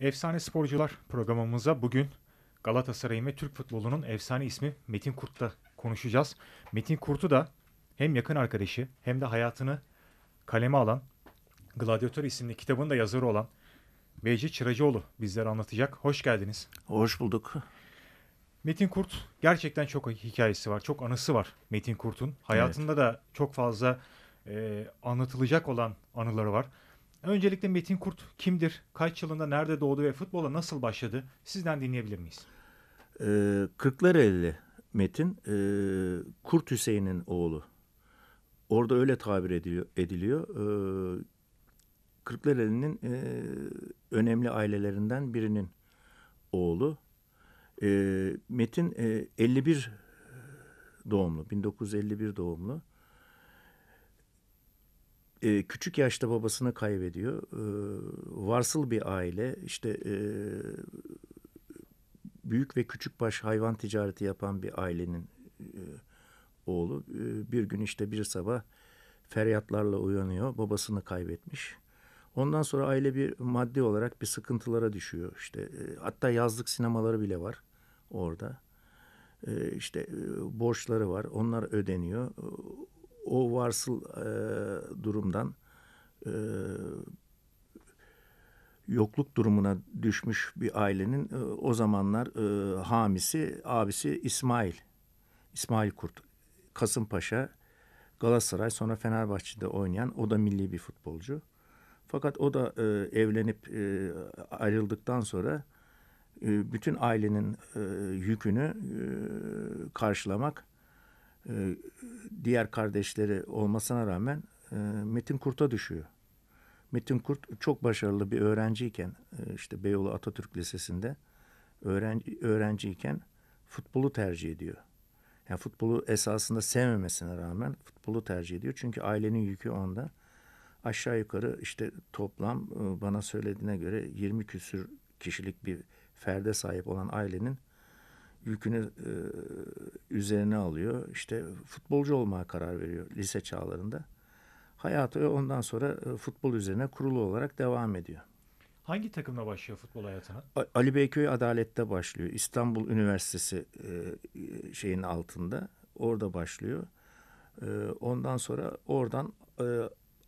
Efsane sporcular programımıza bugün Galatasaray'ın ve Türk futbolunun efsane ismi Metin Kurt'la konuşacağız. Metin Kurt'u da hem yakın arkadaşı hem de hayatını kaleme alan Gladyatör isimli kitabın da yazarı olan Beyci Çıracıoğlu bizlere anlatacak. Hoş geldiniz. Hoş bulduk. Metin Kurt gerçekten çok hikayesi var, çok anısı var Metin Kurt'un. Hayatında evet. da çok fazla e, anlatılacak olan anıları var. Öncelikle Metin Kurt kimdir? Kaç yılında nerede doğdu ve futbola nasıl başladı? Sizden dinleyebilir miyiz? E, 40'lar Metin e, Kurt Hüseyin'in oğlu. Orada öyle tabir ediliyor. ediliyor. E, Kırklareli'nin e, önemli ailelerinden birinin oğlu. E, Metin e, 51 doğumlu, 1951 doğumlu e, küçük yaşta babasını kaybediyor. E, varsıl bir aile işte e, büyük ve küçük baş hayvan ticareti yapan bir ailenin e, oğlu e, bir gün işte bir sabah feryatlarla uyanıyor. Babasını kaybetmiş. Ondan sonra aile bir maddi olarak bir sıkıntılara düşüyor. İşte e, hatta yazlık sinemaları bile var orada. E, işte e, borçları var. Onlar ödeniyor. E, o varsıl e, durumdan e, yokluk durumuna düşmüş bir ailenin e, o zamanlar e, hamisi, abisi İsmail. İsmail Kurt. Kasımpaşa, Galatasaray sonra Fenerbahçe'de oynayan o da milli bir futbolcu. Fakat o da e, evlenip e, ayrıldıktan sonra e, bütün ailenin e, yükünü e, karşılamak e, diğer kardeşleri olmasına rağmen e, Metin Kurt'a düşüyor. Metin Kurt çok başarılı bir öğrenciyken e, işte Beyoğlu Atatürk Lisesi'nde öğrenci, öğrenciyken futbolu tercih ediyor. Yani futbolu esasında sevmemesine rağmen futbolu tercih ediyor. Çünkü ailenin yükü onda. Aşağı yukarı işte toplam bana söylediğine göre 20 küsür kişilik bir ferde sahip olan ailenin yükünü e, üzerine alıyor. İşte futbolcu olmaya karar veriyor lise çağlarında. Hayatı ondan sonra e, futbol üzerine kurulu olarak devam ediyor. Hangi takımla başlıyor futbol hayatına? Ali Beyköy Adalet'te başlıyor. İstanbul Üniversitesi e, şeyin altında. Orada başlıyor. E, ondan sonra oradan e,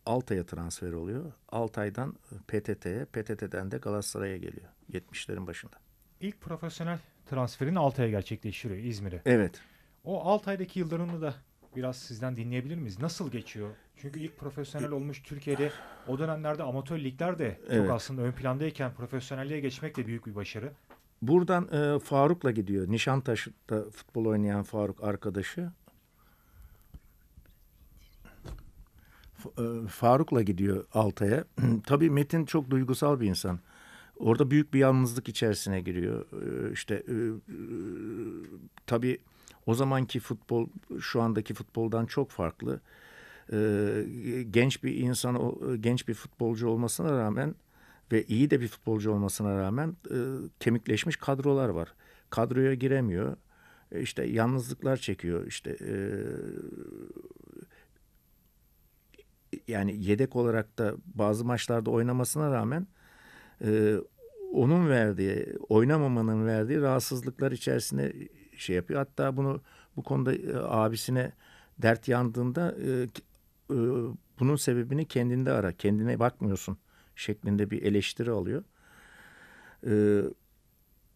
Altay'a transfer oluyor. Altay'dan e, PTT'ye, PTT'den de Galatasaray'a geliyor 70'lerin başında. İlk profesyonel transferini Altay'a gerçekleştiriyor İzmir'e. Evet. O aydaki yıllarını da biraz sizden dinleyebilir miyiz? Nasıl geçiyor? Çünkü ilk profesyonel e- olmuş Türkiye'de o dönemlerde amatör ligler de çok evet. aslında ön plandayken profesyonelliğe geçmek de büyük bir başarı. Buradan e, Faruk'la gidiyor. Nişantaşı'da futbol oynayan Faruk arkadaşı. E, Faruk'la gidiyor Altay'a. Tabii Metin çok duygusal bir insan. Orada büyük bir yalnızlık içerisine giriyor. Ee, işte işte e, tabii o zamanki futbol şu andaki futboldan çok farklı. Ee, genç bir insan, genç bir futbolcu olmasına rağmen ve iyi de bir futbolcu olmasına rağmen e, kemikleşmiş kadrolar var. Kadroya giremiyor. E, işte yalnızlıklar çekiyor. İşte yani yedek olarak da bazı maçlarda oynamasına rağmen e, onun verdiği, oynamamanın verdiği rahatsızlıklar içerisinde e, şey yapıyor. Hatta bunu bu konuda e, abisine dert yandığında e, e, bunun sebebini kendinde ara, kendine bakmıyorsun şeklinde bir eleştiri alıyor. E,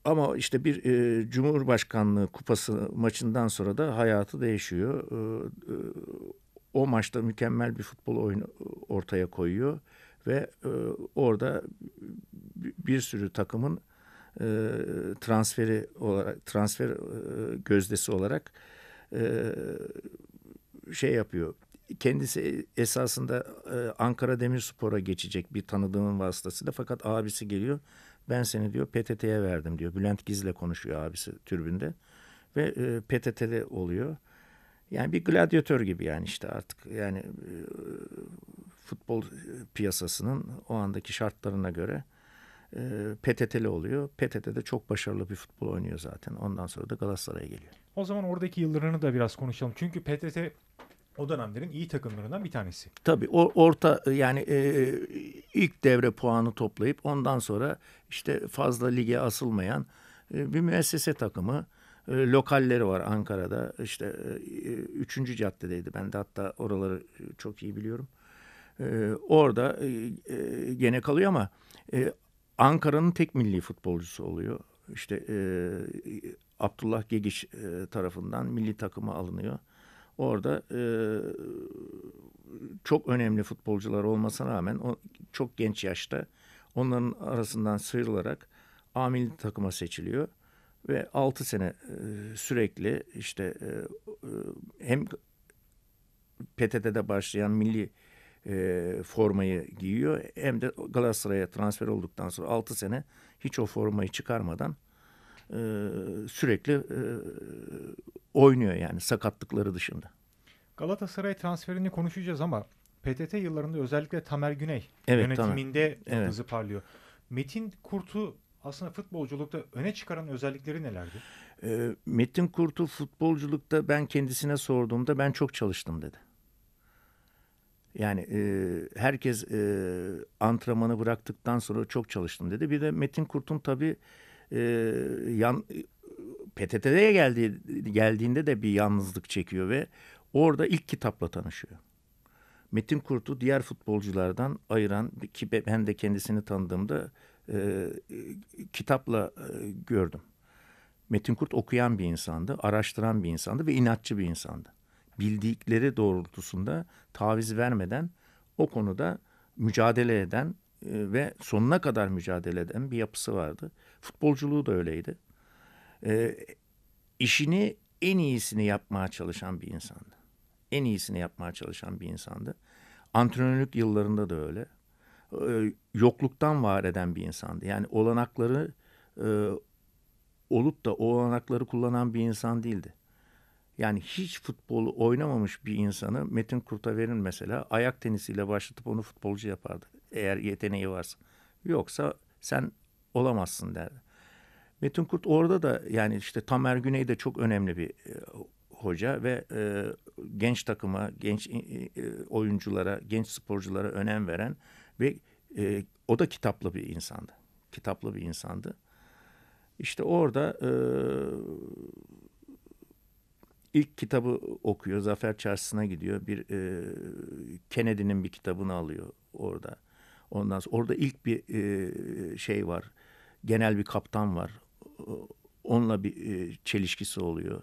ama işte bir e, Cumhurbaşkanlığı kupası maçından sonra da hayatı değişiyor. E, e, o maçta mükemmel bir futbol oyunu e, ortaya koyuyor ve e, orada bir sürü takımın e, transferi olarak transfer e, gözdesi olarak e, şey yapıyor. Kendisi esasında e, Ankara Demirspor'a geçecek bir tanıdığımın vasıtasıyla fakat abisi geliyor. Ben seni diyor PTT'ye verdim diyor. Bülent Giz'le konuşuyor abisi türbünde ve e, PTT'de oluyor. Yani bir gladyatör gibi yani işte artık yani e, futbol e, piyasasının o andaki şartlarına göre e, PTT'li oluyor. PTT'de çok başarılı bir futbol oynuyor zaten. Ondan sonra da Galatasaray'a geliyor. O zaman oradaki yıllarını da biraz konuşalım. Çünkü PTT o dönemlerin iyi takımlarından bir tanesi. Tabii o orta e, yani e, ilk devre puanı toplayıp ondan sonra işte fazla lige asılmayan e, bir müessese takımı. E, lokalleri var Ankara'da. işte e, 3. E, caddedeydi. Ben de hatta oraları çok iyi biliyorum. Ee, orada e, e, gene kalıyor ama e, Ankara'nın tek milli futbolcusu oluyor. İşte e, Abdullah Gegiş e, tarafından milli takıma alınıyor. Orada e, çok önemli futbolcular olmasına rağmen o, çok genç yaşta onların arasından sıyrılarak A milli takıma seçiliyor ve 6 sene e, sürekli işte e, e hem PTT'de başlayan milli e, formayı giyiyor. Hem de Galatasaray'a transfer olduktan sonra 6 sene hiç o formayı çıkarmadan e, sürekli e, oynuyor yani sakatlıkları dışında. Galatasaray transferini konuşacağız ama PTT yıllarında özellikle Tamer Güney evet, yönetiminde Tamer. Evet. hızı parlıyor. Metin Kurt'u aslında futbolculukta öne çıkaran özellikleri nelerdi? E, Metin Kurt'u futbolculukta ben kendisine sorduğumda ben çok çalıştım dedi. Yani e, herkes e, antrenmanı bıraktıktan sonra çok çalıştım dedi. Bir de Metin Kurt'un tabii e, yan, PTT'ye geldi, geldiğinde de bir yalnızlık çekiyor ve orada ilk kitapla tanışıyor. Metin Kurt'u diğer futbolculardan ayıran ki ben de kendisini tanıdığımda e, kitapla e, gördüm. Metin Kurt okuyan bir insandı, araştıran bir insandı ve inatçı bir insandı bildikleri doğrultusunda taviz vermeden o konuda mücadele eden e, ve sonuna kadar mücadele eden bir yapısı vardı. Futbolculuğu da öyleydi. E, işini en iyisini yapmaya çalışan bir insandı. En iyisini yapmaya çalışan bir insandı. Antrenörlük yıllarında da öyle. E, yokluktan var eden bir insandı. Yani olanakları olup da o olanakları kullanan bir insan değildi. Yani hiç futbolu oynamamış bir insanı Metin Kurtaver'in mesela ayak tenisiyle başlatıp onu futbolcu yapardı. Eğer yeteneği varsa. Yoksa sen olamazsın derdi. Metin Kurt orada da yani işte Tamer Güney de çok önemli bir e, hoca ve e, genç takıma, genç e, e, oyunculara, genç sporculara önem veren ve e, o da kitaplı bir insandı. Kitaplı bir insandı. İşte orada e, ilk kitabı okuyor. Zafer Çarşısı'na gidiyor. Bir e, Kennedy'nin bir kitabını alıyor orada. Ondan sonra orada ilk bir e, şey var. Genel bir kaptan var. Onunla bir e, çelişkisi oluyor.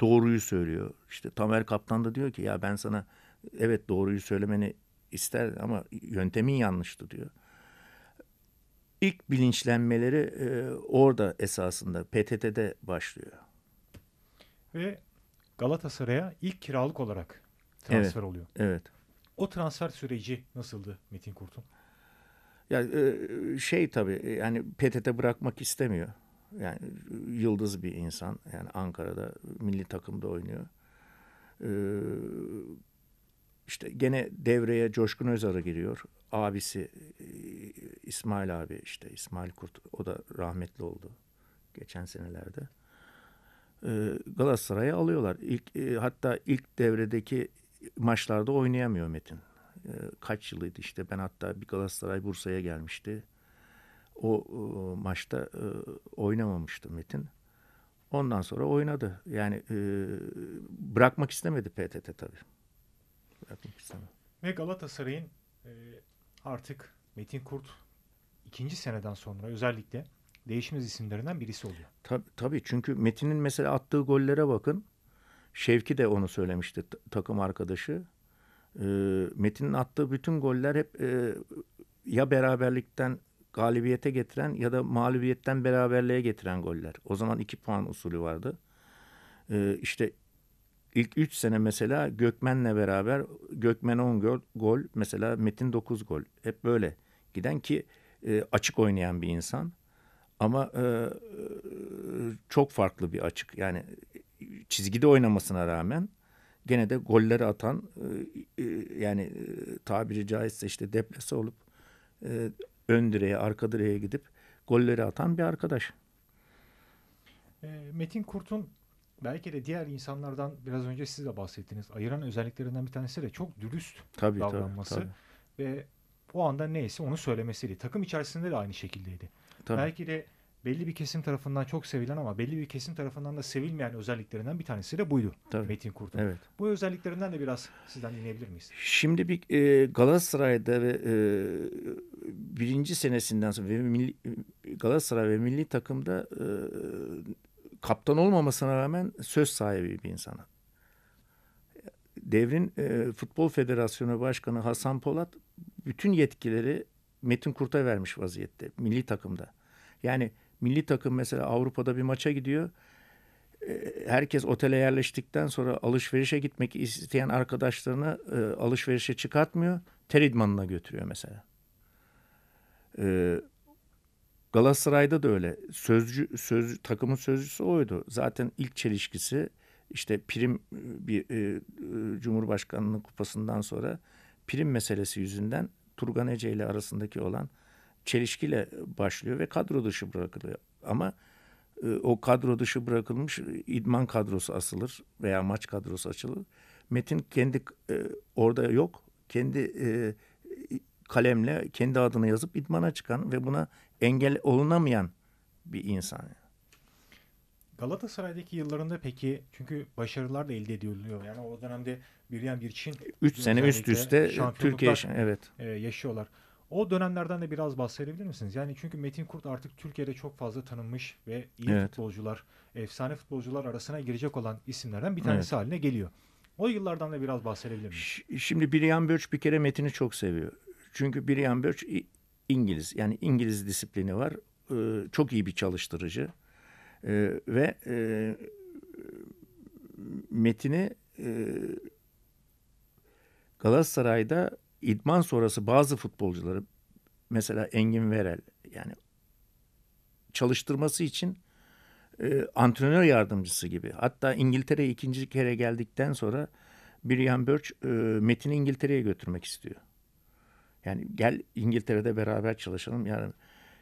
Doğruyu söylüyor. İşte Tamer Kaptan da diyor ki ya ben sana evet doğruyu söylemeni ister ama yöntemin yanlıştı diyor. İlk bilinçlenmeleri e, orada esasında PTT'de başlıyor. Ve Galatasaray'a ilk kiralık olarak transfer evet, oluyor. Evet. O transfer süreci nasıldı Metin Kurt'un? Ya e, şey tabii e, yani PTT bırakmak istemiyor. Yani e, yıldız bir insan. Yani Ankara'da milli takımda oynuyor. İşte gene devreye Coşkun Özar'a giriyor. Abisi İsmail abi işte İsmail Kurt o da rahmetli oldu geçen senelerde. E, Galatasaray'ı alıyorlar. İlk e, hatta ilk devredeki maçlarda oynayamıyor Metin. E, kaç yılıydı işte ben hatta bir Galatasaray Bursa'ya gelmişti. O maçta oynamamıştı Metin. Ondan sonra oynadı. Yani bırakmak istemedi PTT tabii. Bırakmak istemedi. Ve Galatasaray'ın artık Metin Kurt ikinci seneden sonra özellikle değişmez isimlerinden birisi oluyor. Tabii, tabii çünkü Metin'in mesela attığı gollere bakın. Şevki de onu söylemişti takım arkadaşı. Ee, Metin'in attığı bütün goller hep e, ya beraberlikten galibiyete getiren ya da mağlubiyetten beraberliğe getiren goller. O zaman iki puan usulü vardı. Ee, işte ilk üç sene mesela Gökmen'le beraber Gökmen on gol, gol mesela Metin dokuz gol. Hep böyle giden ki e, açık oynayan bir insan. Ama e, e, çok farklı bir açık. Yani çizgide oynamasına rağmen gene de golleri atan e, e yani e, tabiri caizse işte deplase olup e, ön direğe arka direğe gidip golleri atan bir arkadaş. Metin Kurt'un belki de diğer insanlardan biraz önce siz de bahsettiniz. Ayıran özelliklerinden bir tanesi de çok dürüst tabii, davranması tabii, tabii. ve o anda neyse onu söylemesiydi. Takım içerisinde de aynı şekildeydi. Tabii. Belki de belli bir kesim tarafından çok sevilen ama belli bir kesim tarafından da sevilmeyen özelliklerinden bir tanesi de buydu Tabii. Metin Kurt'un. Evet. Bu özelliklerinden de biraz sizden dinleyebilir miyiz? Şimdi bir e, Galatasaray'da ve e, birinci senesinden sonra ve milli, Galatasaray ve milli takımda e, kaptan olmamasına rağmen söz sahibi bir insana. Devrin e, Futbol Federasyonu Başkanı Hasan Polat bütün yetkileri Metin Kurt'a vermiş vaziyette milli takımda. Yani milli takım mesela Avrupa'da bir maça gidiyor. Ee, herkes otele yerleştikten sonra alışverişe gitmek isteyen arkadaşlarını e, alışverişe çıkartmıyor. Ter idmanına götürüyor mesela. Ee, Galatasaray'da da öyle. Sözcü, söz, takımın sözcüsü oydu. Zaten ilk çelişkisi işte prim e, bir e, e, Cumhurbaşkanlığı kupasından sonra prim meselesi yüzünden Turgan Ece ile arasındaki olan çelişkiyle başlıyor ve kadro dışı bırakılıyor. Ama e, o kadro dışı bırakılmış idman kadrosu asılır veya maç kadrosu açılır. Metin kendi e, orada yok. Kendi e, kalemle kendi adını yazıp idmana çıkan ve buna engel olunamayan bir insan. Galatasaray'daki yıllarında peki çünkü başarılar da elde ediliyor. Yani o dönemde Birleyen bir Çin 3 sene üst üste e, Türkiye evet e, yaşıyorlar. O dönemlerden de biraz bahsedebilir misiniz? Yani çünkü Metin Kurt artık Türkiye'de çok fazla tanınmış ve iyi evet. futbolcular, efsane futbolcular arasına girecek olan isimlerden bir tanesi evet. haline geliyor. O yıllardan da biraz bahsedebilir miyiz? Şimdi Brian Birch bir kere Metin'i çok seviyor. Çünkü Brian Birch İngiliz. Yani İngiliz disiplini var. Ee, çok iyi bir çalıştırıcı. E, ve e, metini e, Galatasaray'da idman sonrası bazı futbolcuları mesela Engin Verel yani çalıştırması için e, antrenör yardımcısı gibi. Hatta İngiltere ikinci kere geldikten sonra Brian Birch e, Metin'i İngiltere'ye götürmek istiyor. Yani gel İngiltere'de beraber çalışalım. Yani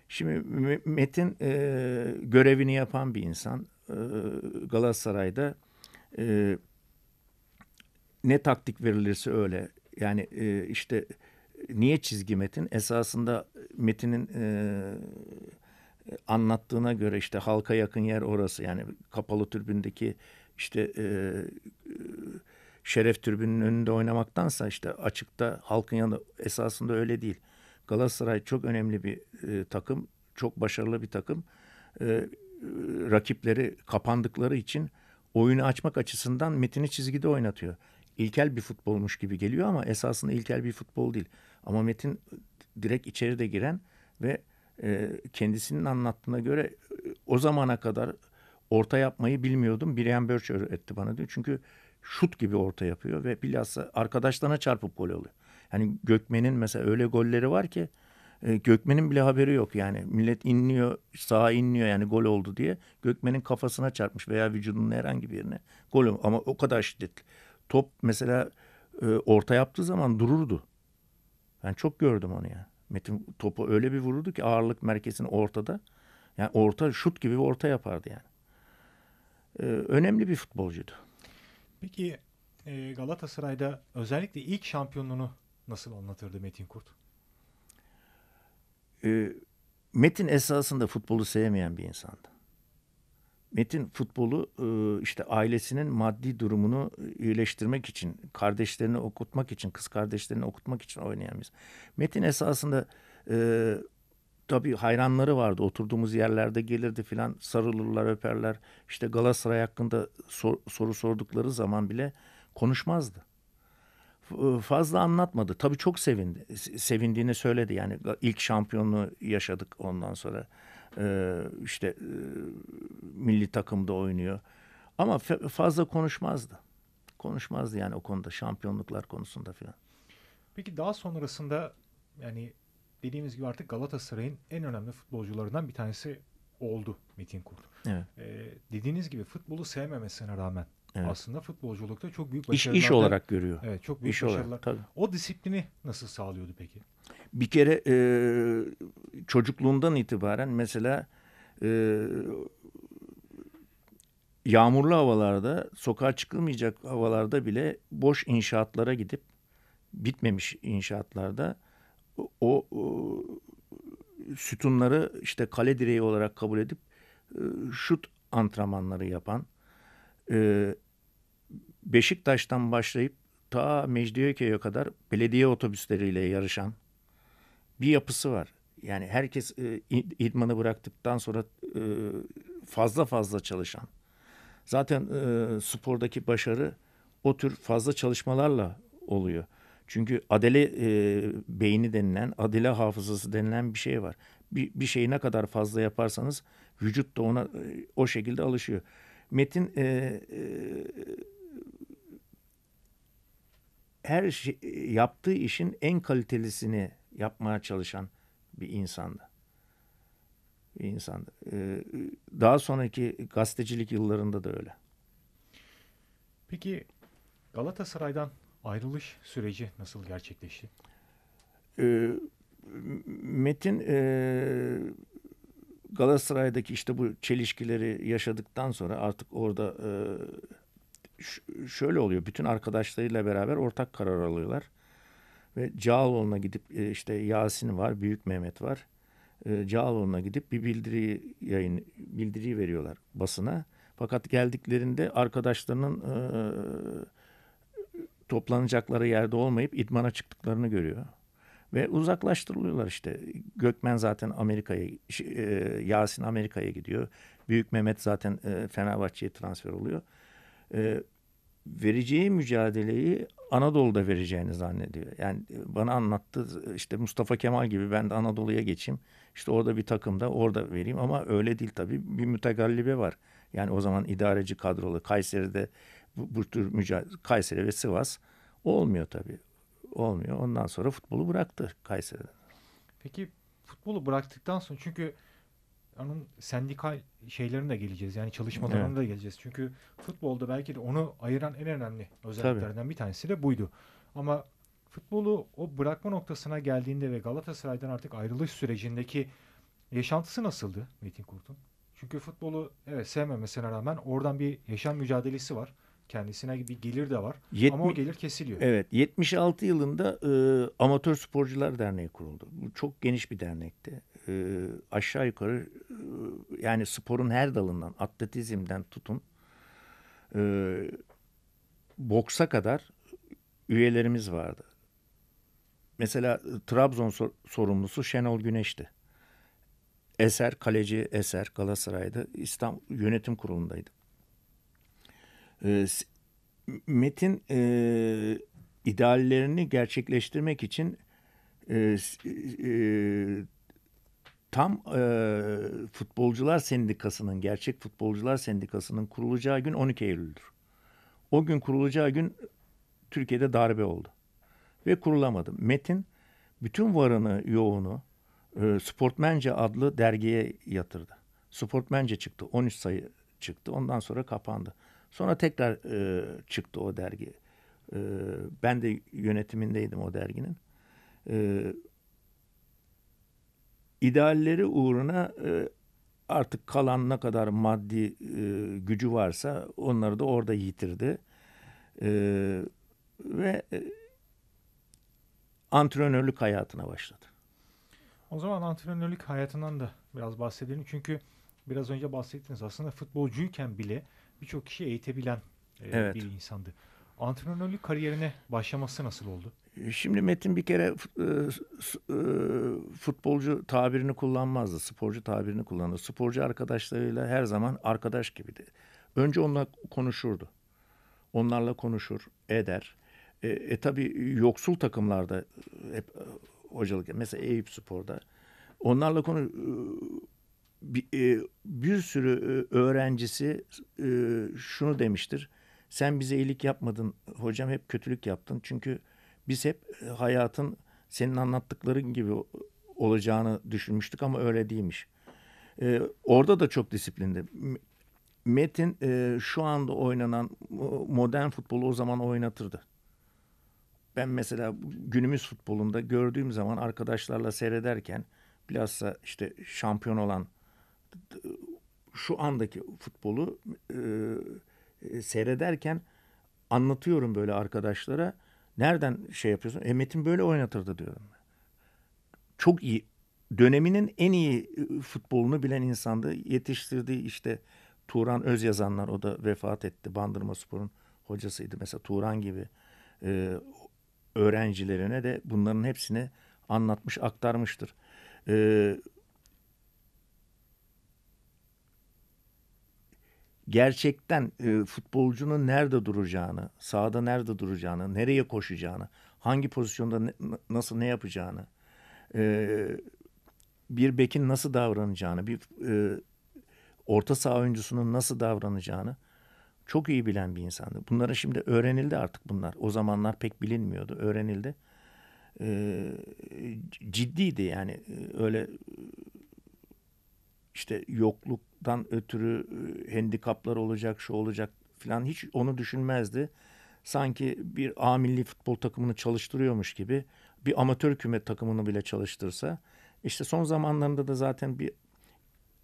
Şimdi Metin e, görevini yapan bir insan. E, Galatasaray'da e, ne taktik verilirse öyle. Yani e, işte niye çizgi Metin? Esasında Metin'in e, anlattığına göre işte halka yakın yer orası. Yani kapalı türbündeki işte e, şeref türbünün önünde oynamaktansa işte açıkta halkın yanında esasında öyle değil. Galatasaray çok önemli bir e, takım, çok başarılı bir takım. E, e, rakipleri kapandıkları için oyunu açmak açısından metini çizgide oynatıyor. İlkel bir futbolmuş gibi geliyor ama esasında ilkel bir futbol değil. Ama metin direkt içeri de giren ve e, kendisinin anlattığına göre e, o zamana kadar orta yapmayı bilmiyordum. Brian Birch öğretti bana diyor. Çünkü şut gibi orta yapıyor ve bilhassa arkadaşlarına çarpıp gol oluyor. Yani Gökmen'in mesela öyle golleri var ki e, Gökmen'in bile haberi yok yani. Millet inliyor, sağa inliyor yani gol oldu diye. Gökmen'in kafasına çarpmış veya vücudunun herhangi bir yerine gol olmuş. Ama o kadar şiddetli. Top mesela e, orta yaptığı zaman dururdu. Ben çok gördüm onu ya Metin topu öyle bir vururdu ki ağırlık merkezinin ortada. Yani orta şut gibi bir orta yapardı yani. Ee, önemli bir futbolcuydu. Peki e, Galatasaray'da özellikle ilk şampiyonluğunu Nasıl anlatırdı Metin Kurt? E, Metin esasında futbolu sevmeyen bir insandı. Metin futbolu e, işte ailesinin maddi durumunu e, iyileştirmek için, kardeşlerini okutmak için, kız kardeşlerini okutmak için oynayan Metin esasında e, tabii hayranları vardı. Oturduğumuz yerlerde gelirdi filan sarılırlar, öperler. İşte Galatasaray hakkında soru sordukları zaman bile konuşmazdı. E, fazla anlatmadı. Tabii çok sevindi. Sevindiğini söyledi. Yani ilk şampiyonluğu yaşadık ondan sonra. Ee, işte e, milli takımda oynuyor. Ama fazla konuşmazdı. Konuşmazdı yani o konuda şampiyonluklar konusunda falan. Peki daha sonrasında yani dediğimiz gibi artık Galatasaray'ın en önemli futbolcularından bir tanesi oldu Metin Kurt. Evet. Ee, dediğiniz gibi futbolu sevmemesine rağmen Evet. Aslında futbolculukta çok büyük başarılar. İş, iş olarak görüyor. Evet çok büyük iş başarılar. Olarak, tabii. O disiplini nasıl sağlıyordu peki? Bir kere e, çocukluğundan itibaren mesela e, yağmurlu havalarda, sokağa çıkılmayacak havalarda bile boş inşaatlara gidip bitmemiş inşaatlarda o, o sütunları işte kale direği olarak kabul edip e, şut antrenmanları yapan e, Beşiktaş'tan başlayıp ta Mecidiyeköy'e kadar belediye otobüsleriyle yarışan bir yapısı var. Yani herkes e, idmanı bıraktıktan sonra e, fazla fazla çalışan. Zaten e, spordaki başarı o tür fazla çalışmalarla oluyor. Çünkü adele e, beyni denilen, adele hafızası denilen bir şey var. Bir, bir şeyi ne kadar fazla yaparsanız vücut da ona e, o şekilde alışıyor. Metin e, e, her şey, yaptığı işin en kalitelisini yapmaya çalışan bir insandı. Bir insandı. E, daha sonraki gazetecilik yıllarında da öyle. Peki Galatasaray'dan ayrılış süreci nasıl gerçekleşti? E, Metin e, Galatasaray'daki işte bu çelişkileri yaşadıktan sonra artık orada e, şöyle oluyor. Bütün arkadaşlarıyla beraber ortak karar alıyorlar. Ve Cağaloğlu'na gidip e, işte Yasin var, Büyük Mehmet var. E, Cağaloğlu'na gidip bir bildiri yayın bildiriyi veriyorlar basına. Fakat geldiklerinde arkadaşlarının e, toplanacakları yerde olmayıp idmana çıktıklarını görüyor. Ve uzaklaştırılıyorlar işte. Gökmen zaten Amerika'ya, e, Yasin Amerika'ya gidiyor. Büyük Mehmet zaten e, Fenerbahçe'ye transfer oluyor. E, vereceği mücadeleyi Anadolu'da vereceğini zannediyor. Yani bana anlattı işte Mustafa Kemal gibi ben de Anadolu'ya geçeyim. İşte orada bir takımda orada vereyim ama öyle değil tabii. Bir mütegallibe var. Yani o zaman idareci kadrolu Kayseri'de bu, bu tür mücadele Kayseri ve Sivas olmuyor tabii olmuyor. Ondan sonra futbolu bıraktı Kayseri'de. Peki futbolu bıraktıktan sonra çünkü onun sendikal şeylerine de geleceğiz. Yani çalışmalarına evet. da geleceğiz. Çünkü futbolda belki de onu ayıran en önemli özelliklerinden Tabii. bir tanesi de buydu. Ama futbolu o bırakma noktasına geldiğinde ve Galatasaray'dan artık ayrılış sürecindeki yaşantısı nasıldı Metin Kurt'un? Çünkü futbolu evet sevmemesine rağmen oradan bir yaşam mücadelesi var. Kendisine bir gelir de var 70, ama o gelir kesiliyor. Evet 76 yılında e, Amatör Sporcular Derneği kuruldu. Bu çok geniş bir dernekti. E, aşağı yukarı e, yani sporun her dalından atletizmden tutun e, boksa kadar üyelerimiz vardı. Mesela e, Trabzon sor sorumlusu Şenol Güneş'ti. Eser, kaleci Eser Galatasaray'da İstanbul yönetim kurulundaydı. Ee, Metin e, ideallerini gerçekleştirmek için e, e, e, tam e, futbolcular sendikasının, gerçek futbolcular sendikasının kurulacağı gün 12 Eylül'dür. O gün kurulacağı gün Türkiye'de darbe oldu. Ve kurulamadı. Metin bütün varını, yoğunu e, Sportmence adlı dergiye yatırdı. Sportmence çıktı. 13 sayı çıktı. Ondan sonra kapandı. Sonra tekrar e, çıktı o dergi. E, ben de yönetimindeydim o derginin. E, idealleri uğruna e, artık kalan ne kadar maddi e, gücü varsa onları da orada yitirdi. E, ve e, antrenörlük hayatına başladı. O zaman antrenörlük hayatından da biraz bahsedelim. Çünkü biraz önce bahsettiniz aslında futbolcuyken bile birçok kişi eğitebilen e, evet. bir insandı. Antrenörlük kariyerine başlaması nasıl oldu? E, şimdi Metin bir kere e, e, futbolcu tabirini kullanmazdı. Sporcu tabirini kullanırdı. Sporcu arkadaşlarıyla her zaman arkadaş gibiydi. Önce onunla konuşurdu. Onlarla konuşur, eder. E, e tabi yoksul takımlarda hep hocalık mesela Eyüp Spor'da onlarla konu bir, e, bir sürü e, öğrencisi e, şunu demiştir. Sen bize iyilik yapmadın hocam hep kötülük yaptın. Çünkü biz hep hayatın senin anlattıkların gibi olacağını düşünmüştük ama öyle değilmiş. Ee, orada da çok disiplinde. Metin e, şu anda oynanan modern futbolu o zaman oynatırdı. Ben mesela günümüz futbolunda gördüğüm zaman arkadaşlarla seyrederken bilhassa işte şampiyon olan şu andaki futbolu e, e, seyrederken anlatıyorum böyle arkadaşlara. Nereden şey yapıyorsun? E Metin böyle oynatırdı diyorum. Çok iyi. Döneminin en iyi e, futbolunu bilen insandı. Yetiştirdiği işte Turan Özyazanlar o da vefat etti. Bandırma Spor'un hocasıydı. Mesela Turan gibi e, öğrencilerine de bunların hepsini anlatmış, aktarmıştır. E, gerçekten e, futbolcunun nerede duracağını, sahada nerede duracağını, nereye koşacağını, hangi pozisyonda ne, nasıl ne yapacağını, e, bir bekin nasıl davranacağını, bir e, orta saha oyuncusunun nasıl davranacağını çok iyi bilen bir insandı. Bunlara şimdi öğrenildi artık bunlar. O zamanlar pek bilinmiyordu, öğrenildi. E, ciddiydi yani e, öyle işte yokluktan ötürü e, handikaplar olacak, şu olacak falan hiç onu düşünmezdi. Sanki bir A milli futbol takımını çalıştırıyormuş gibi bir amatör küme takımını bile çalıştırsa. işte son zamanlarında da zaten bir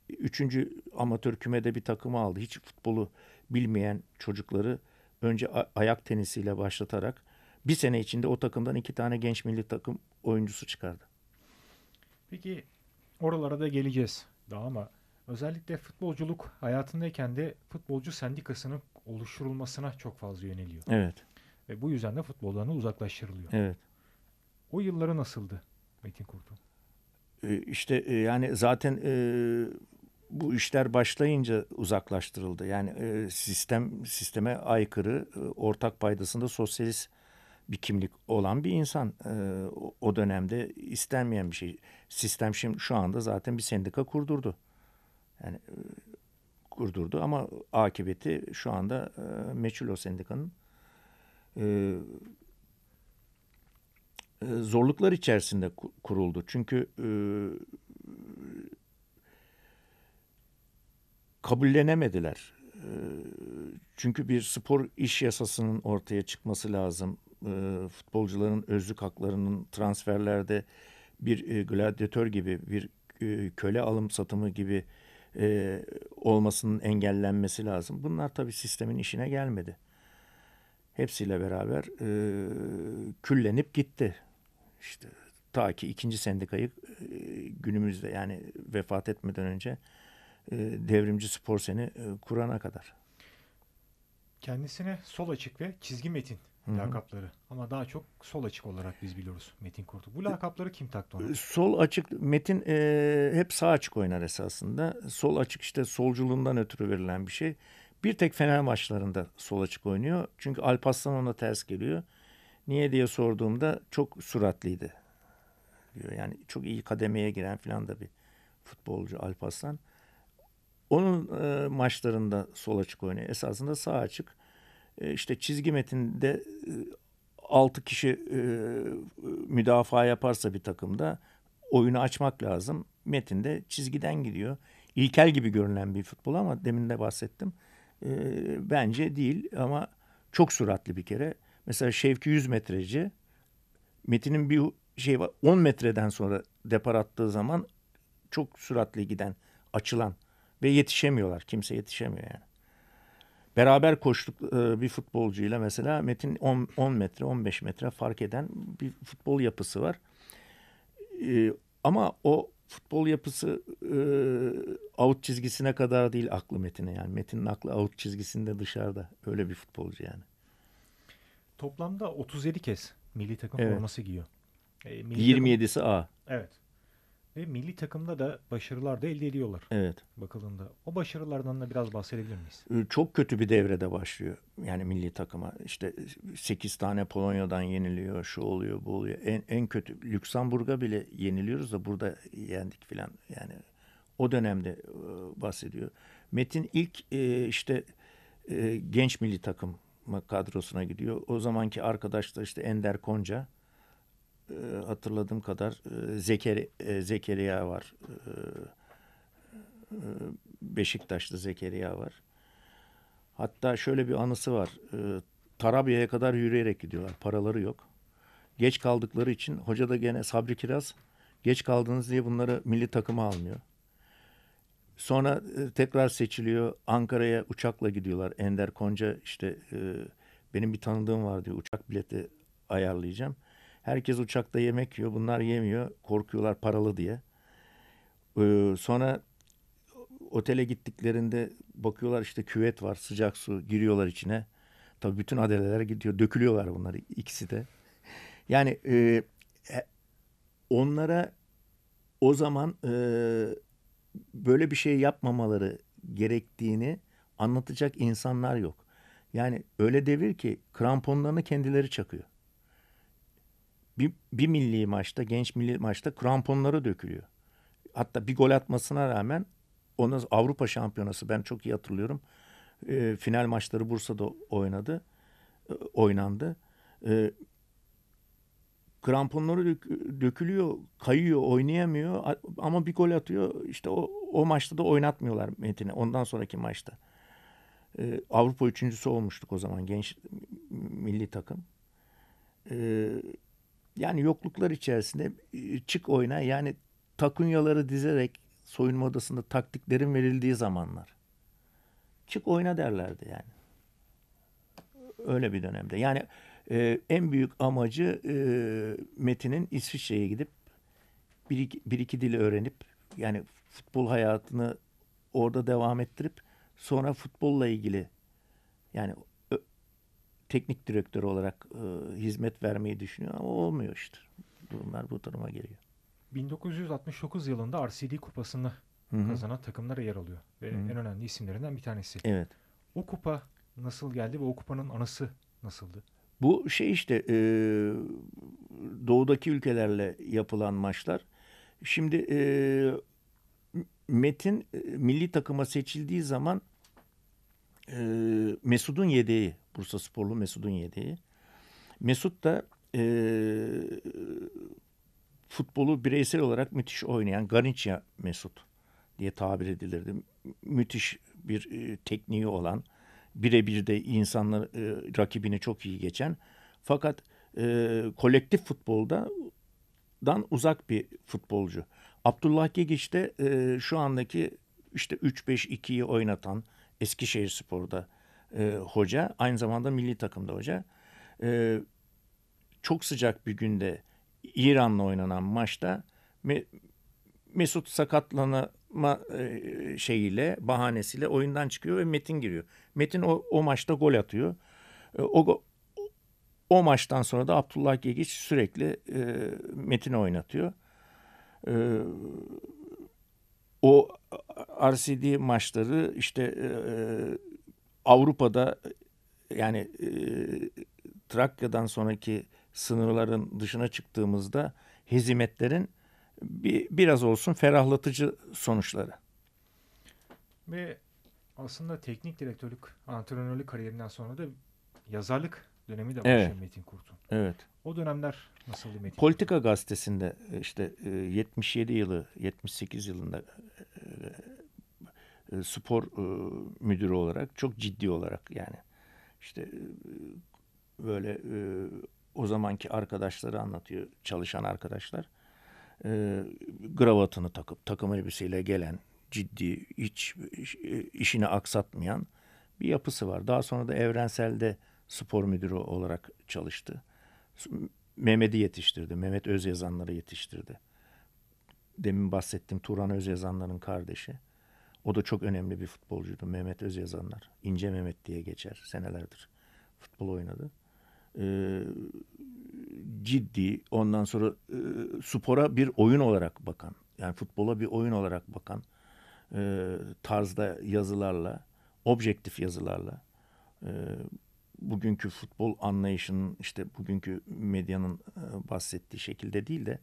üçüncü amatör kümede bir takımı aldı. Hiç futbolu bilmeyen çocukları önce ayak tenisiyle başlatarak bir sene içinde o takımdan iki tane genç milli takım oyuncusu çıkardı. Peki oralara da geleceğiz da ama özellikle futbolculuk hayatındayken de futbolcu sendikasının oluşturulmasına çok fazla yöneliyor. Evet. Ve bu yüzden de futboldan uzaklaştırılıyor. Evet. O yılları nasıldı Metin Kurt'un? Ee, işte e, yani zaten e, bu işler başlayınca uzaklaştırıldı. Yani e, sistem sisteme aykırı, ortak paydasında sosyalist bir kimlik olan bir insan e, o dönemde istenmeyen bir şey. Sistem şimdi şu anda zaten bir sendika kurdurdu. Yani e, kurdurdu ama akıbeti şu anda e, meçhul o sendikanın. Ee, e, zorluklar içerisinde kuruldu. Çünkü e, kabullenemediler. E, çünkü bir spor iş yasasının ortaya çıkması lazım e, futbolcuların özlük haklarının transferlerde bir e, gladyatör gibi bir e, köle alım satımı gibi e, olmasının engellenmesi lazım. Bunlar tabii sistemin işine gelmedi. Hepsiyle beraber e, küllenip gitti. İşte ta ki ikinci sendikayı e, günümüzde yani vefat etmeden önce e, devrimci spor seni e, kurana kadar. Kendisine sol açık ve çizgi metin Hı-hı. lakapları. Ama daha çok sol açık olarak biz biliyoruz Metin Kurtuk. Bu lakapları kim taktı ona? Ee, sol açık Metin e, hep sağ açık oynar esasında. Sol açık işte solculuğundan ötürü verilen bir şey. Bir tek Fener maçlarında sol açık oynuyor. Çünkü Alpaslan ona ters geliyor. Niye diye sorduğumda çok suratlıydı diyor. Yani çok iyi kademeye giren filan da bir futbolcu Alpaslan Onun e, maçlarında sol açık oynuyor. Esasında sağ açık. E, işte çizgi metinde e, altı kişi e, müdafaa yaparsa bir takımda oyunu açmak lazım. Metinde çizgiden gidiyor. İlkel gibi görünen bir futbol ama demin de bahsettim. Bence değil ama çok süratli bir kere. Mesela Şevki 100 metreci Metin'in bir şey var 10 metreden sonra depar attığı zaman çok süratli giden açılan ve yetişemiyorlar. Kimse yetişemiyor yani beraber koştuk e, bir futbolcuyla mesela Metin 10, 10 metre 15 metre fark eden bir futbol yapısı var. E, ama o futbol yapısı e, out çizgisine kadar değil aklı Metin'e yani. Metin'in aklı out çizgisinde dışarıda. Öyle bir futbolcu yani. Toplamda 37 kez milli takım evet. forması giyiyor. E, milli 27'si takım... A. Evet. Ve milli takımda da başarılar da elde ediyorlar. Evet. Bakıldığında. O başarılardan da biraz bahsedebilir miyiz? Ee, çok kötü bir devrede başlıyor. Yani milli takıma İşte 8 tane Polonya'dan yeniliyor, şu oluyor, bu oluyor. En, en kötü Lüksemburg'a bile yeniliyoruz da burada yendik filan. Yani o dönemde e, bahsediyor. Metin ilk e, işte e, genç milli takım kadrosuna gidiyor. O zamanki arkadaş işte Ender Konca. E, hatırladığım kadar e, Zekeri, e, Zekeriya var. E, e, Beşiktaşlı Zekeriya var. Hatta şöyle bir anısı var. E, Tarabya'ya kadar yürüyerek gidiyorlar. Paraları yok. Geç kaldıkları için hoca da gene Sabri Kiraz geç kaldınız diye bunları milli takıma almıyor. Sonra e, tekrar seçiliyor. Ankara'ya uçakla gidiyorlar. Ender Konca işte benim bir tanıdığım var diyor. Uçak bileti ayarlayacağım. Herkes uçakta yemek yiyor. Bunlar yemiyor. Korkuyorlar paralı diye. Ee, sonra otele gittiklerinde bakıyorlar işte küvet var. Sıcak su giriyorlar içine. Tabii bütün adeleler gidiyor. Dökülüyorlar bunlar ikisi de. Yani e, e, onlara o zaman e, böyle bir şey yapmamaları gerektiğini anlatacak insanlar yok. Yani öyle devir ki kramponlarını kendileri çakıyor bir, bir milli maçta, genç milli maçta kramponları dökülüyor. Hatta bir gol atmasına rağmen ona Avrupa Şampiyonası ben çok iyi hatırlıyorum. E, final maçları Bursa'da oynadı. E, oynandı. E, kramponları dök, dökülüyor, kayıyor, oynayamıyor ama bir gol atıyor. İşte o, o maçta da oynatmıyorlar Metin'i ondan sonraki maçta. E, Avrupa üçüncüsü olmuştuk o zaman genç milli takım. E, yani yokluklar içerisinde e, çık oyna yani takunyaları dizerek soyunma odasında taktiklerin verildiği zamanlar. Çık oyna derlerdi yani. Öyle bir dönemde. Yani e, en büyük amacı e, Metin'in İsviçre'ye gidip bir iki, bir iki dili öğrenip yani futbol hayatını orada devam ettirip sonra futbolla ilgili yani teknik direktör olarak e, hizmet vermeyi düşünüyor ama olmuyor işte. Durumlar bu duruma geliyor. 1969 yılında RCD kupasını Hı-hı. kazanan takımlara yer alıyor. Ve Hı-hı. en önemli isimlerinden bir tanesi. Evet. O kupa nasıl geldi ve o kupanın anası nasıldı? Bu şey işte e, doğudaki ülkelerle yapılan maçlar. Şimdi e, Metin e, milli takıma seçildiği zaman e, Mesut'un yedeği. Bursa Sporlu Mesut'un yedeği. Mesut da e, futbolu bireysel olarak müthiş oynayan Garinçya Mesut diye tabir edilirdi. Müthiş bir e, tekniği olan, birebir de insanlar e, rakibini çok iyi geçen fakat e, kolektif futbolda dan uzak bir futbolcu. Abdullah Gegiç de e, şu andaki işte 3-5-2'yi oynatan, Eskişehir Spor'da e, hoca. Aynı zamanda milli takımda hoca. E, çok sıcak bir günde İran'la oynanan maçta Me Mesut sakatlanma e, şeyiyle, bahanesiyle oyundan çıkıyor ve Metin giriyor. Metin o, o maçta gol atıyor. E, o o maçtan sonra da Abdullah Gegiç sürekli e, Metin'i oynatıyor. E, o RCD maçları işte e, e, Avrupa'da yani e, Trakya'dan sonraki sınırların dışına çıktığımızda hizmetlerin bir, biraz olsun ferahlatıcı sonuçları. Ve aslında teknik direktörlük, antrenörlük kariyerinden sonra da yazarlık dönemi de başlıyor evet. Metin Kurt'un. Evet. O dönemler nasıldı Metin? Politika Kurt'un? gazetesinde işte 77 e, yılı, 78 yılında e, e, spor e, müdürü olarak çok ciddi olarak yani işte e, böyle e, o zamanki arkadaşları anlatıyor çalışan arkadaşlar. gravatını takıp takım elbiseyle gelen ciddi hiç işini aksatmayan bir yapısı var. Daha sonra da Evrensel'de spor müdürü olarak çalıştı. Mehmet'i yetiştirdi. Mehmet Özyazanları yetiştirdi. Demin bahsettiğim Turan Özyazanların kardeşi. O da çok önemli bir futbolcuydu. Mehmet Özyazanlar. İnce Mehmet diye geçer. Senelerdir futbol oynadı. Ee, ciddi ondan sonra e, spora bir oyun olarak bakan yani futbola bir oyun olarak bakan e, tarzda yazılarla objektif yazılarla e, bugünkü futbol anlayışının işte bugünkü medyanın e, bahsettiği şekilde değil de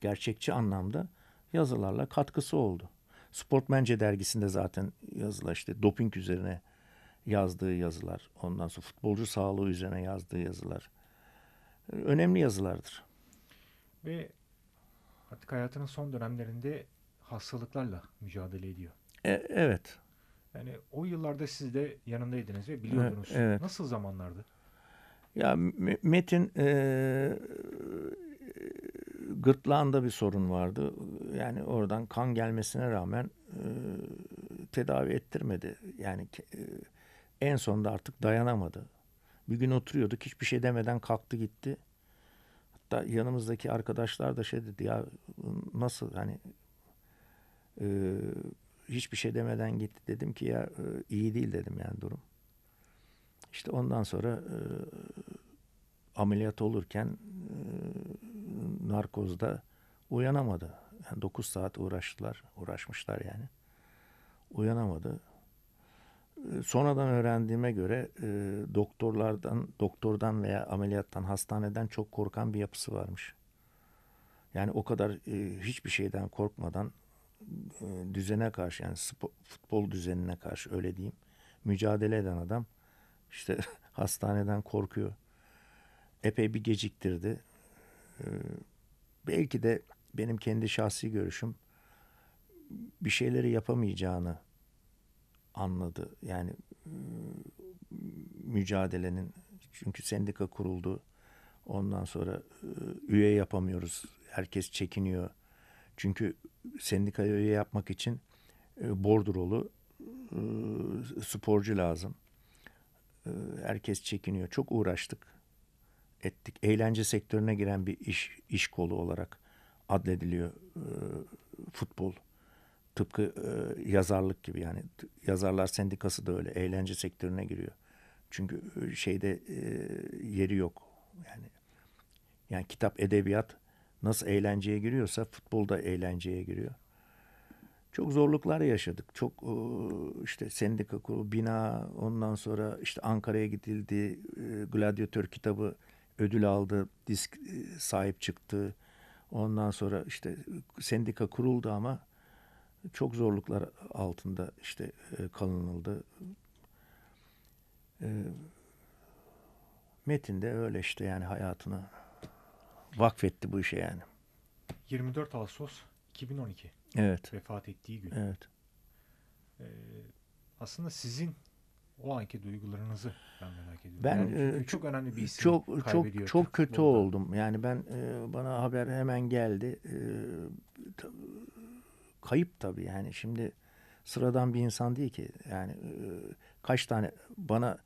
gerçekçi anlamda yazılarla katkısı oldu. Sportmence dergisinde zaten yazılar işte doping üzerine yazdığı yazılar. Ondan sonra futbolcu sağlığı üzerine yazdığı yazılar. Önemli yazılardır. Ve artık hayatının son dönemlerinde hastalıklarla mücadele ediyor. E, evet. Yani o yıllarda siz de yanındaydınız ve biliyordunuz. E, evet. Nasıl zamanlardı? Ya Metin e, gırtlağında bir sorun vardı. Yani oradan kan gelmesine rağmen e, tedavi ettirmedi. Yani e, en sonunda artık dayanamadı. Bir gün oturuyorduk hiçbir şey demeden kalktı gitti. Hatta yanımızdaki arkadaşlar da şey dedi ya nasıl hani e, hiçbir şey demeden gitti. Dedim ki ya e, iyi değil dedim yani durum. İşte ondan sonra e, ameliyat olurken e, narkozda uyanamadı. Yani 9 saat uğraştılar, uğraşmışlar yani. Uyanamadı. Ee, sonradan öğrendiğime göre e, doktorlardan, doktordan veya ameliyattan, hastaneden çok korkan bir yapısı varmış. Yani o kadar e, hiçbir şeyden korkmadan e, düzene karşı yani spor, futbol düzenine karşı öyle diyeyim mücadele eden adam işte hastaneden korkuyor. Epey bir geciktirdi. Ee, belki de benim kendi şahsi görüşüm bir şeyleri yapamayacağını anladı. Yani e, mücadelenin çünkü sendika kuruldu. Ondan sonra e, üye yapamıyoruz. Herkes çekiniyor. Çünkü sendikaya üye yapmak için e, bordrolu sporcu lazım. Herkes çekiniyor. Çok uğraştık ettik. Eğlence sektörüne giren bir iş, iş kolu olarak adlediliyor e, futbol. Tıpkı e, yazarlık gibi yani yazarlar sendikası da öyle eğlence sektörüne giriyor. Çünkü e, şeyde e, yeri yok. Yani yani kitap edebiyat nasıl eğlenceye giriyorsa futbol da eğlenceye giriyor. Çok zorluklar yaşadık. Çok e, işte sendika kurulu bina ondan sonra işte Ankara'ya gidildi. E, gladyatör kitabı ödül aldı, disk e, sahip çıktı. Ondan sonra işte sendika kuruldu ama çok zorluklar altında işte e, kalınıldı. E, Metin de öyle işte yani hayatını vakfetti bu işe yani. 24 Ağustos 2012. Evet. Vefat ettiği gün. Evet. Ee, aslında sizin o anki duygularınızı ben merak ediyorum. Ben yani e, çok önemli bir isim çok çok çok kötü futbolda. oldum. Yani ben e, bana haber hemen geldi. E, kayıp tabii yani şimdi sıradan bir insan değil ki. Yani e, kaç tane bana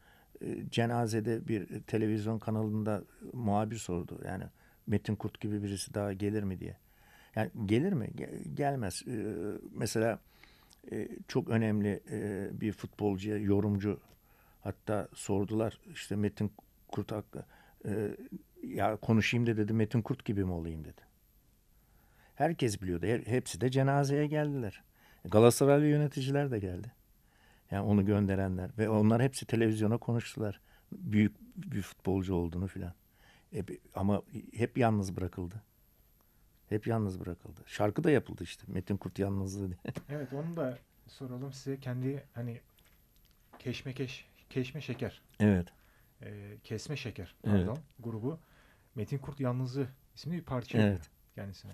cenazede bir televizyon kanalında muhabir sordu. Yani Metin Kurt gibi birisi daha gelir mi diye. Yani gelir mi? gelmez. mesela ee, çok önemli e, bir futbolcu yorumcu hatta sordular işte Metin Kurt hakkı e, ya konuşayım da dedi Metin Kurt gibi mi olayım dedi. Herkes biliyordu. hepsi de cenazeye geldiler. Galatasaraylı yöneticiler de geldi. Yani onu gönderenler ve onlar hepsi televizyona konuştular. Büyük bir futbolcu olduğunu filan. E, ama hep yalnız bırakıldı. Hep yalnız bırakıldı. Şarkı da yapıldı işte. Metin Kurt yalnızlığı diye. Evet onu da soralım size. Kendi hani keşmekeş, keşme şeker. Evet. E, kesme şeker pardon evet. grubu. Metin Kurt Yalnızı isimli bir parça evet. kendisine.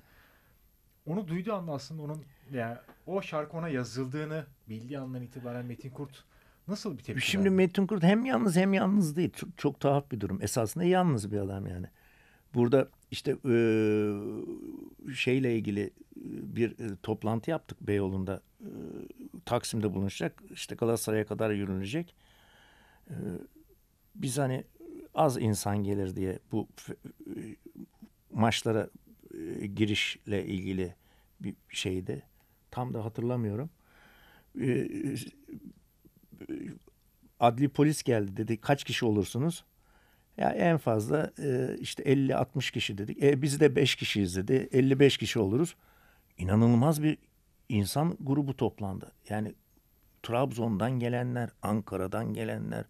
Onu duyduğu anda aslında onun yani o şarkı ona yazıldığını bildiği andan itibaren Metin Kurt nasıl bir tepki Şimdi verdi? Metin Kurt hem yalnız hem yalnız değil. Çok, çok tuhaf bir durum. Esasında yalnız bir adam yani. Burada işte e, şeyle ilgili bir e, toplantı yaptık Beyoğlu'nda. E, Taksim'de bulunacak. İşte Galatasaray'a kadar yürünecek. E, biz hani az insan gelir diye bu e, maçlara e, girişle ilgili bir şeydi. Tam da hatırlamıyorum. E, adli polis geldi dedi kaç kişi olursunuz? Yani en fazla e, işte 50-60 kişi dedik. E, biz de 5 kişiyiz dedi. 55 kişi oluruz. İnanılmaz bir insan grubu toplandı. Yani Trabzon'dan gelenler, Ankara'dan gelenler,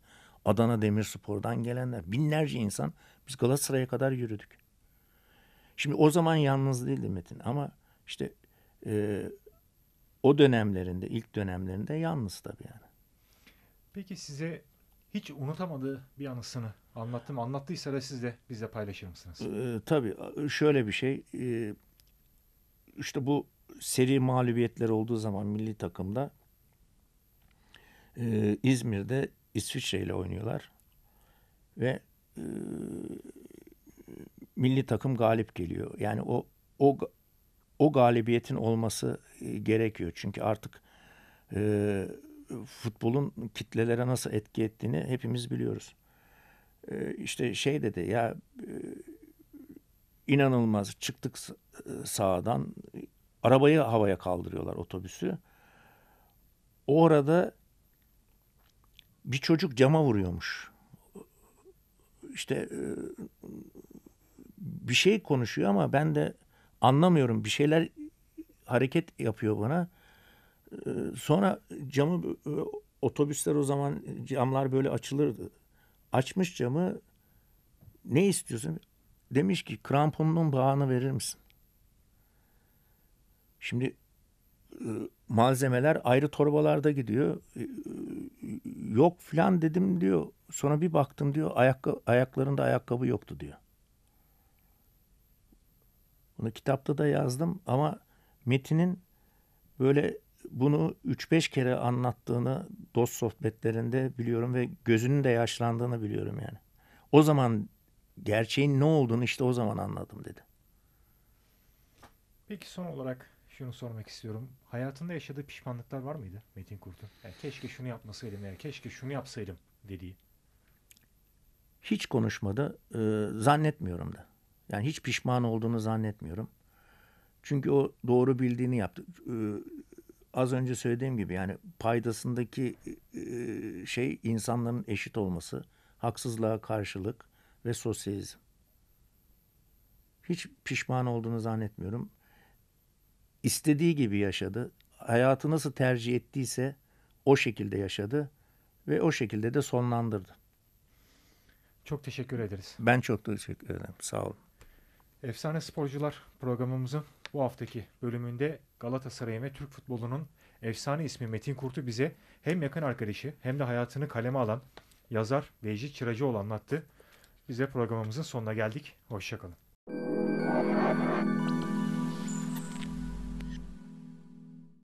Adana Demirspor'dan gelenler. Binlerce insan biz Galatasaray'a kadar yürüdük. Şimdi o zaman yalnız değildi Metin ama işte e, o dönemlerinde, ilk dönemlerinde yalnız tabii yani. Peki size hiç unutamadığı bir anısını Anlattım. Anlattıysa da siz de bizle paylaşır mısınız? Ee, tabii. Ee, şöyle bir şey. Ee, işte bu seri mağlubiyetler olduğu zaman milli takımda e, İzmir'de İsviçre ile oynuyorlar. Ve e, milli takım galip geliyor. Yani o o o galibiyetin olması e, gerekiyor. Çünkü artık e, futbolun kitlelere nasıl etki ettiğini hepimiz biliyoruz. Ee, işte şey dedi ya e, inanılmaz çıktık e, sağdan arabayı havaya kaldırıyorlar otobüsü. o Orada bir çocuk cama vuruyormuş. İşte e, bir şey konuşuyor ama ben de anlamıyorum. Bir şeyler hareket yapıyor bana. Sonra camı otobüsler o zaman camlar böyle açılırdı Açmış camı ne istiyorsun? Demiş ki kramponunun bağını verir misin? Şimdi malzemeler ayrı torbalarda gidiyor. Yok filan dedim diyor. Sonra bir baktım diyor ayakka, ayaklarında ayakkabı yoktu diyor. Bunu kitapta da yazdım ama metinin böyle bunu 3-5 kere anlattığını dost sohbetlerinde biliyorum ve gözünün de yaşlandığını biliyorum yani. O zaman gerçeğin ne olduğunu işte o zaman anladım dedi. Peki son olarak şunu sormak istiyorum. Hayatında yaşadığı pişmanlıklar var mıydı Metin Kurt'un? Yani keşke şunu yapmasaydım ya, keşke şunu yapsaydım dediği. Hiç konuşmadı. E, zannetmiyorum da. Yani hiç pişman olduğunu zannetmiyorum. Çünkü o doğru bildiğini yaptı. E, az önce söylediğim gibi yani paydasındaki e, e, şey insanların eşit olması, haksızlığa karşılık ve sosyalizm. Hiç pişman olduğunu zannetmiyorum. İstediği gibi yaşadı. Hayatı nasıl tercih ettiyse o şekilde yaşadı ve o şekilde de sonlandırdı. Çok teşekkür ederiz. Ben çok teşekkür ederim. Sağ olun. Efsane Sporcular programımızın bu haftaki bölümünde Galatasaray'ın ve Türk futbolunun efsane ismi Metin Kurt'u bize hem yakın arkadaşı hem de hayatını kaleme alan yazar Vecdi Çıracıoğlu anlattı. Bize programımızın sonuna geldik. Hoşçakalın.